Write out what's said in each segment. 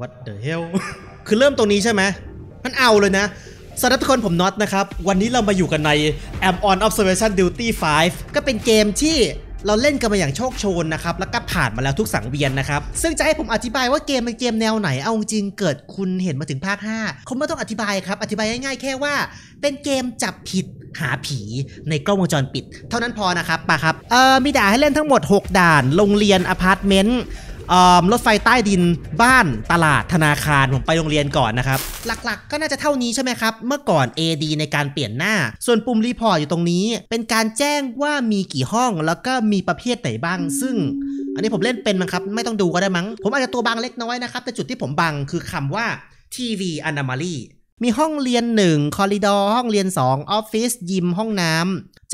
what the hell คือเริ่มตรงนี้ใช่ไหมมันเอาเลยนะสวัสดีทุกคนผมน็อตนะครับ วันนี้เรามาอยู่กันใน a m on observation duty 5 ก็เป็นเกมที่เราเล่นกันมาอย่างโชคโชนนะครับ แล้วก็ผ่านมาแล้วทุกสังเวียนนะครับ ซึ่งจะให้ผมอธิบายว่าเกมเป็นเกมแนวไหน เอาจริงเกิดคุณเห็นมาถึงภาค 5คงไม่ต้องอธิบายครับ อธิบายง่ายๆแค่ว่า เป็นเกมจับผิดหาผีในกล้องวงจรปิด เท่านั้นพอนะครับป่ะครับเออมีด่านให้เล่นทั้งหมด 6 ด่านโรงเรียนอพาร์ตเมนต์รถไฟใต้ดินบ้านตลาดธนาคาร ผมไปโรงเรียนก่อนนะครับ หลักๆ ก็น่าจะเท่านี้ใช่ไหมครับ เมื่อก่อน AD ในการเปลี่ยนหน้า ส่วนปุ่มรีพอร์ตอยู่ตรงนี้ เป็นการแจ้งว่ามีกี่ห้องแล้วก็มีประเภทไหนบ้าง ซึ่งอันนี้ผมเล่นเป็นมั้งครับ ไม่ต้องดูก็ได้มั้ง ผมอาจจะตัวบังเล็กน้อยนะครับ แต่จุดที่ผมบังคือคำว่า TV anomaly มีห้องเรียน 1คอริดอร์ห้องเรียน 2ออฟฟิศยิมห้องน้ำ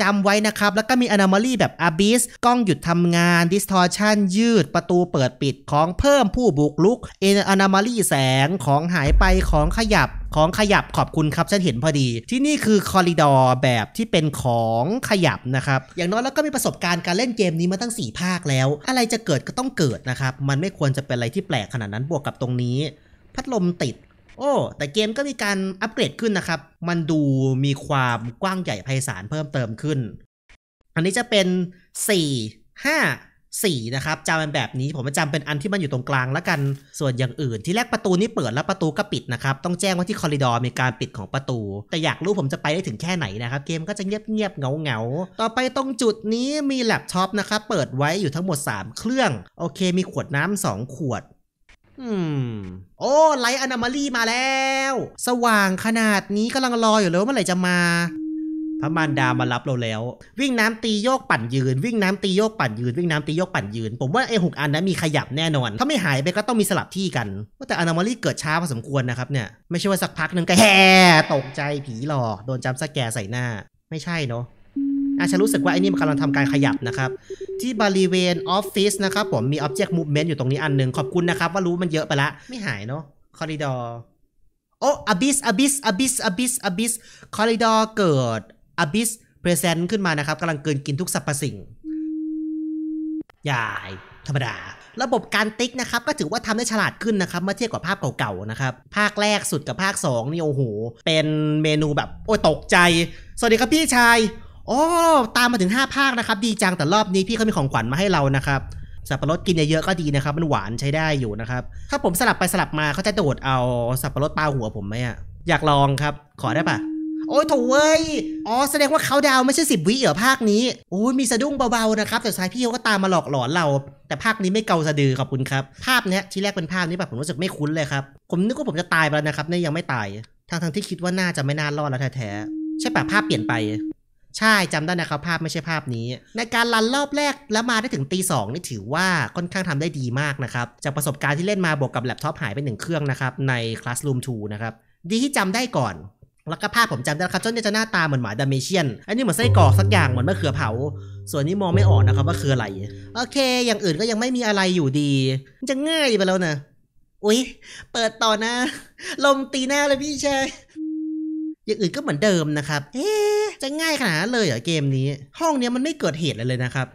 จำไว้นะครับ แล้วก็มี anomaly แบบ abyss กล้องหยุดทำงาน distortion ยืดประตูเปิดปิดของเพิ่มผู้บุกลุก anomaly แสงของหายไปของขยับของขยับขอบคุณครับ ฉันเห็นพอดี ที่นี่คือคอริดอร์แบบที่เป็นของขยับนะครับ อย่างน้อยแล้วก็มีประสบการณ์การเล่นเกมนี้มาตั้ง 4 ภาคแล้ว อะไรจะเกิดก็ต้องเกิดนะครับ มันไม่ควรจะเป็นอะไรที่แปลกขนาดนั้นบวกกับตรงนี้ พัดลมติดโอ้แต่เกมก็มีการอัปเกรดขึ้นนะครับ มันดูมีความกว้างใหญ่ไพศาลเพิ่มเติมขึ้น อันนี้จะเป็น4 5 4นะครับจำเป็นแบบนี้ผมจำำเป็นอันที่มันอยู่ตรงกลางแล้วกัน ส่วนอย่างอื่น ที่แรกประตูนี้เปิดแล้วประตูก็ปิดนะครับ ต้องแจ้งว่าที่คอริดอร์มีการปิดของประตู แต่อยากรู้ผมจะไปได้ถึงแค่ไหนนะครับเกมก็จะเงียบเงียบเงาเงาต่อไปตรงจุดนี้มีแล็ปท็อปนะครับเปิดไว้อยู่ทั้งหมด 3 เครื่องโอเค มีขวดน้ำ 2 ขวดอโอ้ไลท์อนามารีมาแล้ว สว่างขนาดนี้กำลังรออยู่เลยว่าเมื่อไหร่จะมา พระมารดามารับเราแล้ว วิ่งน้ำตีโยกปั่นยืน วิ่งน้ำตีโยกปั่นยืนวิ่งน้ำตีโยกปั่นยืน ผมว่าไอ้หกอันนั้นมีขยับแน่นอน ถ้าไม่หายไปก็ต้องมีสลับที่กันแต่อนามารีเกิดช้าพอสมควรนะครับเนี่ย ไม่ใช่ว่าสักพักหนึ่งก็แห่ตกใจผีหลอกโดนจำสแกใส่หน้า ไม่ใช่เนาะอ่ะฉันรู้สึกว่าไอ้นี่มันกำลังทำการขยับนะครับ ที่บริเวณออฟฟิศนะครับ ผมมีออบเจกต์มู v e m e n t อยู่ตรงนี้อันหนึ่งขอบคุณนะครับว่ารู้มันเยอะไปละไม่หายเนาะคอริดอร์โอ้อบิส อบิส อบิส อบิส อบิสคอริดอร์เกิด อบิสเพรสเซนต์ขึ้นมานะครับกำลังเกินกินทุกสรรพสิ่ง ยาย ธรรมดา ระบบการติ๊กนะครับก็ถือว่าทำได้ฉลาดขึ้นนะครับเมื่อเทียบกับภาพเก่าๆนะครับภาคแรกสุดกับภาค 2 นี่โอ้โหเป็นเมนูแบบโอ้ตกใจ สวัสดีครับพี่ชายโอ้ตามมาถึง 5 ภาคนะครับดีจังแต่รอบนี้พี่เขามีของขวัญมาให้เรานะครับ สับปะรดกินเยอะๆ ก็ดีนะครับ มันหวานใช้ได้อยู่นะครับถ้าผมสลับไปสลับมาเขาจะโดดเอา สับปะรดปลาหัวผมไหมอะอยากลองครับขอได้ปะโอ้ยโถเว้ย อ๋อ แสดงว่าเขาดาวไม่ใช่สิบวิเหรอภาคนี้โอ้ยมีสะดุ้งเบาๆนะครับแต่สายพี่เขาก็ตามมาหลอกหลอนเรา แต่ภาคนี้ไม่เกาสะดือขอบคุณครับภาพเนี้ยที่แรกเป็นภาพนี้แบบผมรู้สึกไม่คุ้นเลยครับผมนึกว่าผมจะตายไปแล้วนะครับเนี่ยยังไม่ตายทางทางที่คิดว่าน่าจะไม่น่ารอดแล้วแท้ๆใช่ปะภาพเปลี่ยนไปใช่จำได้นะครับ ภาพไม่ใช่ภาพนี้ ในการลันรอบแรกแล้วมาได้ถึงตีสองนี่ถือว่าค่อนข้างทำได้ดีมากนะครับ จากประสบการณ์ที่เล่นมาบวกกับแล็ปท็อปหายไปหนึ่งเครื่องนะครับใน Classroom 2นะครับ ดีที่จำได้ก่อน แล้วก็ภาพผมจำได้ครับจนจะหน้าตาเหมือนหมาดัมเมเชียนอันนี้เหมือนไส้กรอกสักอย่างเหมือนมะเขือเผา ส่วนนี้มองไม่ออกนะครับว่าคืออะไรโอเค อย่างอื่นก็ยังไม่มีอะไรอยู่ดี จะง่ายไปแล้วนะอุ๊ยเปิดต่อนะลมตีหน้าเลยพี่ชายอย่างอื่นก็เหมือนเดิมนะครับ เอ๊จะง่ายขนาดเลยเหรอเกมนี้ ห้องเนี้ยมันไม่เกิดเหตุอะไรเลยนะครับ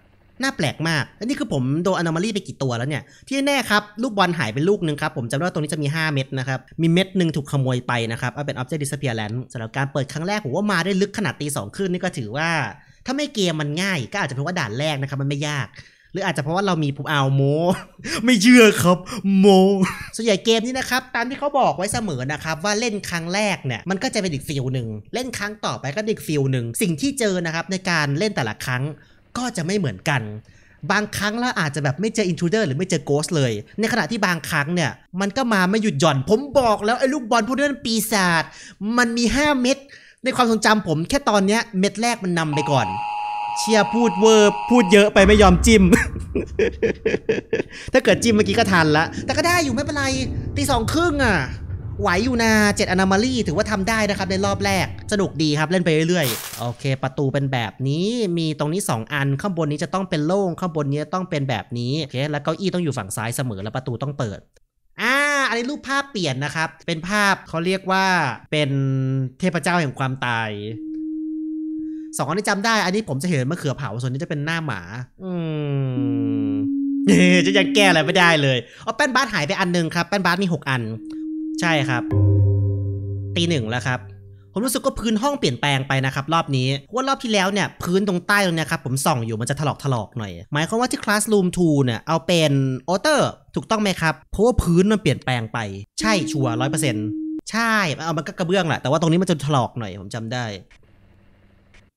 น่าแปลกมากอันนี้คือผมโดนอนามาลี่ไปกี่ตัวแล้วเนี่ย ที่แน่ครับ ลูกบอลหายไปลูกนึงครับ ผมจำได้ว่าตรงนี้จะมี 5 เม็ดนะครับ มีเม็ดหนึ่งถูกขโมยไปนะครับ เอาเป็นออบเจกต์ดิสเพียร์แลนด์สำหรับการเปิดครั้งแรกผมว่ามาได้ลึกขนาดตีสองขึ้นนี่ก็ถือว่า ถ้าไม่เกมมันง่ายก็อาจจะเป็นว่าด่านแรกนะครับมันไม่ยากหรืออาจจะเพราะว่าเรามีภูเอาโมไม่เชื่อครับโมส่วนใหญ่เกมนี้นะครับตามที่เขาบอกไว้เสมอนะครับว่าเล่นครั้งแรกเนี่ยมันก็จะเป็นอีกฟิลหนึ่งเล่นครั้งต่อไปก็อีกฟิลหนึ่งสิ่งที่เจอนะครับในการเล่นแต่ละครั้งก็จะไม่เหมือนกัน บางครั้งแล้วอาจจะแบบไม่เจออินทรูเดอร์หรือไม่เจอโกสเลย ในขณะที่บางครั้งเนี่ยมันก็มาไม่หยุดหย่อนผมบอกแล้วไอ้ลูกบอลพวกนั้นปีศาจมันมี 5 เม็ดในความทรงจำผมแค่ตอนเนี้ยเม็ดแรกมันนำไปก่อนเชียพูด เวอร์พูดเยอะไปไม่ยอมจิ้ม ถ้าเกิดจิ้มเมื่อกี้ก็ทันละ แต่ก็ได้อยู่ไม่เป็นไร ตีสองครึ่งอ่ะ ไหวอยู่นะเจ็ดอนามาลี่ ถือว่าทำได้นะครับ ในรอบแรก สนุกดีครับเล่นไปเรื่อยๆ โอเค ประตูเป็นแบบนี้ มีตรงนี้ 2 อัน ข้างบนนี้จะต้องเป็นโล่งข้างบนนี้ต้องเป็นแบบนี้ โอเค แล้วเก้าอี้ต้องอยู่ฝั่งซ้ายเสมอแล้วประตูต้องเปิด อ่าอันนี้รูปภาพเปลี่ยนนะครับ เป็นภาพเขาเรียกว่าเป็นเทพเจ้าแห่งความตายสองอันนี้จำได้ อันนี้ผมจะเห็นมะเขือเผา ส่วนนี้จะเป็นหน้าหมา อืมจะยังแก้อะไรไม่ได้เลยอ๋อแป้นบาสหายไปอันหนึ่งครับแป้นบาสมีหกอัน ใช่ครับ ตีหนึ่งแล้วครับ ผมรู้สึกว่าพื้นห้องเปลี่ยนแปลงไปนะครับรอบนี้ ว่ารอบที่แล้วเนี่ยพื้นตรงใต้ตรงนี้ครับ ผมส่องอยู่มันจะถลอกถลอกหน่อย หมายความว่าที่คลาสรูมทู2เนี่ยเอาเป็นออเตอร์ ถูกต้องไหมครับ เพราะว่าพื้นมันเปลี่ยนแปลงไป ใช่ ชัวร์ร้อยเปอร์เซ็นต์ใช่เอามันก็กระเบื้องแหละแต่ว่าตรงนี้มันจะถลอกหน่อย ผมจำได้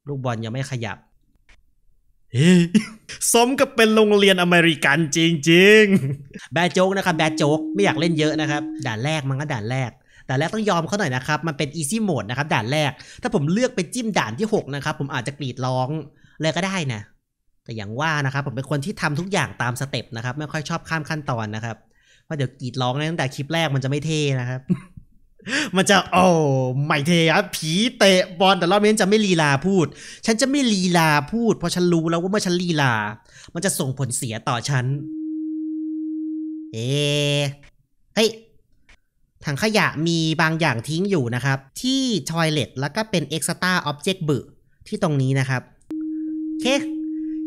ลูกบอลยังไม่ขยับสมกับเป็นโรงเรียนอเมริกันจริง ๆ แบดโจ๊กนะครับแบดโจ๊กไม่อยากเล่นเยอะนะครับ ด่านแรกมันก็ด่านแรกด่านแรกต้องยอมเขาหน่อยนะครับ มันเป็นอีซี่โหมดนะครับด่านแรก ถ้าผมเลือกไปจิ้มด่านที่ 6 นะครับ ผมอาจจะกรีดร้อง เลยก็ได้นะ แต่อย่างว่านะครับผมเป็นคนที่ทำทุกอย่างตามสเต็ปนะครับ ไม่ค่อยชอบข้ามขั้นตอนนะครับเพราะเดี๋ยวกรีดร้องตั้งแต่คลิปแรกมันจะไม่เท่นะครับมันจะโอ้ไม่เทอะผีเตะบอลแต่รอบนี้จะไม่ลีลาพูด ฉันจะไม่ลีลาพูด เพราะฉันรู้แล้วว่าเมื่อฉันลีลา มันจะส่งผลเสียต่อฉันเอเฮ้ยถังขยะมีบางอย่างทิ้งอยู่นะครับ ที่ ทอยเลตแล้วก็เป็นเอ็กซ์ต้าออบเจกต์บึที่ตรงนี้นะครับ เค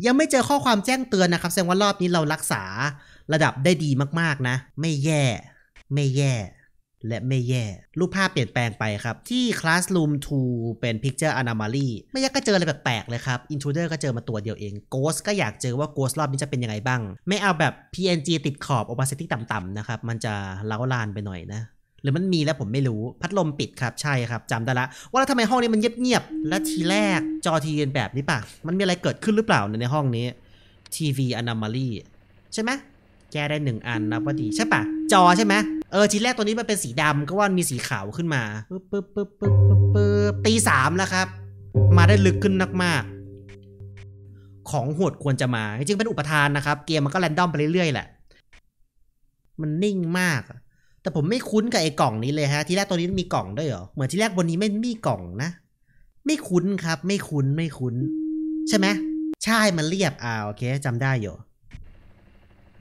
ยังไม่เจอข้อความแจ้งเตือนนะครับ แสดงว่ารอบนี้เรารักษาระดับได้ดีมากๆนะ ไม่แย่ ไม่แย่และไม่แย่ รูปภาพเปลี่ยนแปลงไปครับ ที่ Classroom 2เป็น Picture Anomaly ไม่ยากก็เจออะไรแปลกๆเลยครับ Intruder ก็เจอมาตัวเดียวเอง Ghost ก็อยากเจอว่า Ghost รอบนี้จะเป็นยังไงบ้าง ไม่เอาแบบ PNG ติดขอบ opacity ต่ำ ๆ นะครับ มันจะเล้าลานไปหน่อยนะ หรือมันมีแล้วผมไม่รู้ พัดลมปิดครับ ใช่ครับ จำได้ละ ว่าแล้วทำไมห้องนี้มันเงียบๆ และทีแรกจอทีเียนแบบนี้ปะมันมีอะไรเกิดขึ้นหรือเปล่าในห้องนี้ ทีวีอนามารีใช่ไหมแก้ได้หนึ่งอันนะพอดีใช่ปะ จอใช่ไหมเออทีแรกตัวนี้มันเป็นสีดำก็ว่ามีสีขาวขึ้นมาปึ๊บปึ๊บปึ๊บปึ๊บปึ๊บปึ๊บตีสามแล้วครับ มาได้ลึกขึ้นมากๆของโหดควรจะมาจริงเป็นอุปทานนะครับ เกมมันก็แรนดอมไปเรื่อยๆแหละมันนิ่งมาก แต่ผมไม่คุ้นกับไอ้กล่องนี้เลยฮะ ทีแรกตัวนี้มีกล่องด้วยเหรอเหมือนทีแรกบนนี้ไม่มีกล่องนะ ไม่คุ้นครับ ไม่คุ้นไม่คุ้น ใช่ไหมใช่มันเรียบอ่าโอเค จำได้อยู่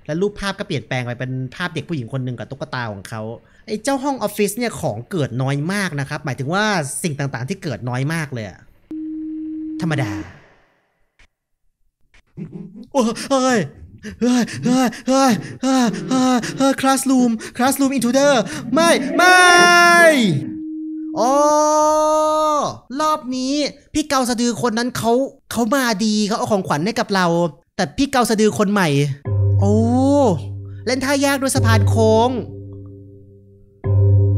แล้วรูปภาพก็เปลี่ยนแปลงไปเป็นภาพเด็กผู้หญิงคนหนึ่งกับตุ๊กตาของเขาไอ้เจ้าห้องออฟฟิศเนี่ยของเกิดน้อยมากนะครับ หมายถึงว่าสิ่งต่าง ๆ ที่เกิดน้อยมากเลยธรรมดาโอ้ยเฮ้ย เฮ้ย เฮ้ย เฮ้ย เฮ้ยคลาสรูมคลาสรูมอินทูเดอร์ไม่ ไม่ โอ้ รอบนี้พี่เกาสะดือคนนั้นเขาเขามาดีเขาเอาของขวัญให้กับเรา แต่พี่เกาสะดือคนใหม่เล่นท่ายากด้วยสะพานโค้ง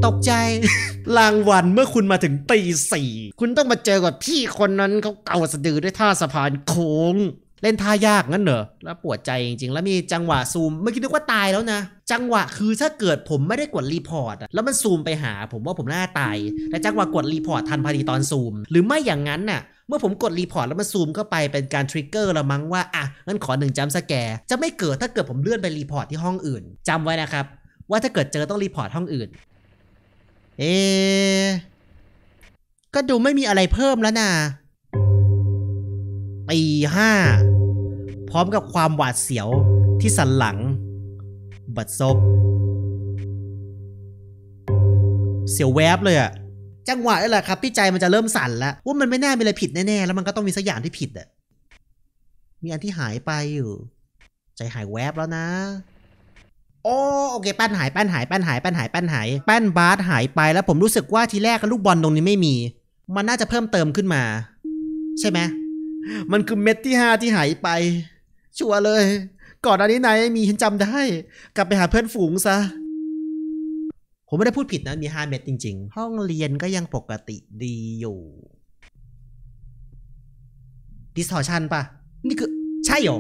ตกใจรางวัลเมื่อคุณมาถึงตีสี่คุณต้องมาเจอกับพี่คนนั้นเขาเก่าสะดือด้วยท่าสะพานโค้ง เล่นท่ายากงั้นเหรอแล้วปวดใจจริงๆแล้วมีจังหวะซูมเมื่อกี้นึกว่าตายแล้วนะจังหวะคือถ้าเกิดผมไม่ได้กดรีพอร์ตแล้วมันซูมไปหา ผมว่าผมน่าตายแต่จังหวะกดรีพอร์ตทันพอดีตอนซูมหรือไม่อย่างนั้นน่ะเมื่อผมกดรีพอร์ตแล้วมันซูมเข้าไปเป็นการทริกเกอร์ละมั้งว่า อ่ะงั้นขอหนึ่งจัมสแกร์จะไม่เกิดถ้าเกิดผมเลื่อนไปรีพอร์ตที่ห้องอื่น จำไว้นะครับ ว่าถ้าเกิดเจอ ต้องรีพอร์ตห้องอื่น เอก็ดูไม่มีอะไรเพิ่มแล้วนะตีห้าพร้อมกับความหวาดเสียวที่สันหลัง บัดซบเสียวแวบเลยอะจังหวะนี่แหละครับที่ใจมันจะเริ่มสั่นแล้วว่ามันไม่แน่มีอะไรผิดแน่ๆ แล้วมันก็ต้องมีสักอย่างที่ผิดอะมีอันที่หายไปอยู่ ใจหายแวบแล้วนะ โอ้โอเคแป้นหายแป้นหายแป้นหายแป้นหายแป้นหายแป้นบาสหายไปแล้วผมรู้สึกว่าทีแรกลูกบอลตรงนี้ไม่มี มันน่าจะเพิ่มเติมขึ้นมา ใช่ไหมมันคือเม็ดที่ห้าที่หายไป ชัวร์เลย ก่อนอันนี้นายมีฉันจำได้ กลับไปหาเพื่อนฝูงซะผมไม่ได้พูดผิดนะ มี 5 เมตรจริง ๆ ห้องเรียนก็ยังปกติดีอยู่ distortion ปะนี่คือใช่หรอ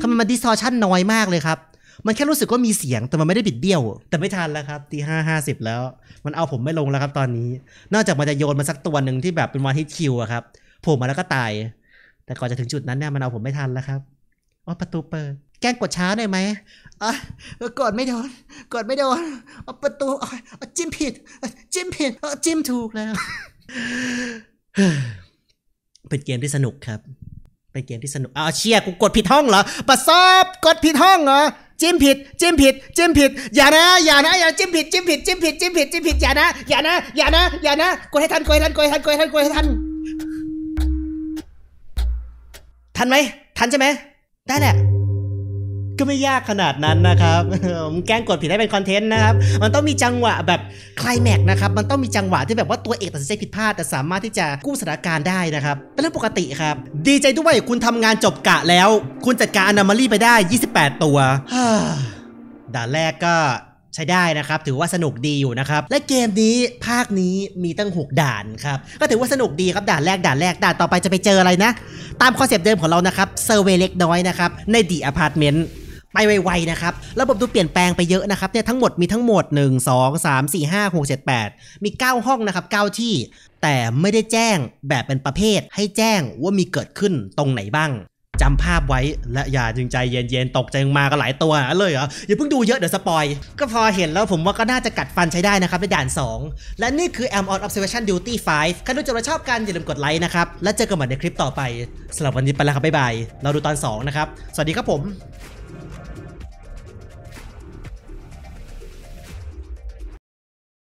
ทำไมมัน distortion น้อยมากเลยครับ มันแค่รู้สึกว่ามีเสียงแต่มันไม่ได้บิดเบี้ยว แต่ไม่ทันแล้วครับตีห้าห้าสิบแล้ว มันเอาผมไม่ลงแล้วครับตอนนี้ นอกจากมันจะโยนมาสักตัวหนึ่งที่แบบเป็นวันที่คิวอะครับ ผมมาแล้วก็ตาย แต่ก่อนจะถึงจุดนั้นเนี่ยมันเอาผมไม่ทันแล้วครับอ๋อประตูเปิดล้งกดช้าหน่อยไหมอ่ะกดไม่โดนกดไม่โดนเอาประตูอจิ้มผิด จิ้มผิดอจิ้มถูกแล้ว เป็นเกมที่สนุกครับ เป็นเกมที่สนุกอ้าวเชี่ย กูกดผิดห้องเหรอปะซอบกดผิดห้องเหรอ จิ้มผิด จิ้มผิด จิ้มผิด อย่านะ อย่านะ อย่าจิ้มผิด จิ้มผิด จิ้มผิด จิ้มผิด จิ้มผิด อย่านะ อย่านะ อย่านะอย่านะกดให้ทันกดให้ทันกดให้ทันกดให้ทันกดให้ทัน ทันไหม ทันใช่ไหมได้แหละก็ไม่ยากขนาดนั้นนะครับผมแกล้งกดผิดให้เป็นคอนเทนต์นะครับ มันต้องมีจังหวะแบบคลายแม็กนะครับ มันต้องมีจังหวะที่แบบว่าตัวเอกตัดสินใจผิดพลาดแต่สามารถที่จะกู้สถานการณ์ได้นะครับเป็นเรื่องปกติครับ ดีใจด้วยคุณทำงานจบกะแล้ว คุณจัดการอนามารีไปได้ 28 ตัวด่านแรกก็ใช้ได้นะครับ ถือว่าสนุกดีอยู่นะครับ และเกมนี้ภาคนี้มีตั้ง 6 ด่านครับ ก็ถือว่าสนุกดีครับด่านแรกด่านแรกด่านต่อไปจะไปเจออะไรนะ ตามคอนเซปต์เดิมของเรานะครับ เซอร์เวเล็กน้อยนะครับ ในดีอพาร์ตเมนต์ไปไวๆนะครับ ระบบดูเปลี่ยนแปลงไปเยอะนะครับเนี่ยทั้งหมดมีทั้งหมด 1 2 3 4 5 6 7 8 มี 9 ห้องนะครับ 9 ที่ แต่ไม่ได้แจ้งแบบเป็นประเภทให้แจ้งว่ามีเกิดขึ้นตรงไหนบ้างจำภาพไว้และอย่าจึงใจเย็นๆตกใจมาก็หลายตัวเลยเหรออย่าเพิ่งดูเยอะเดี๋ยวสปอย ก็พอเห็นแล้วผมว่าก็น่าจะกัดฟันใช้ได้นะครับในด่าน 2 และนี่คือ Am on Observation Duty 5ใครดูจบแลวชอบกันอย่าลืมกดไลค์นะครับและเจอกันใหม่ในคลิปต่อไปสำหรับวันนี้ไปแล้วครับบ๊ายบายเราดูตอน2นะครับสวัสดีครับผม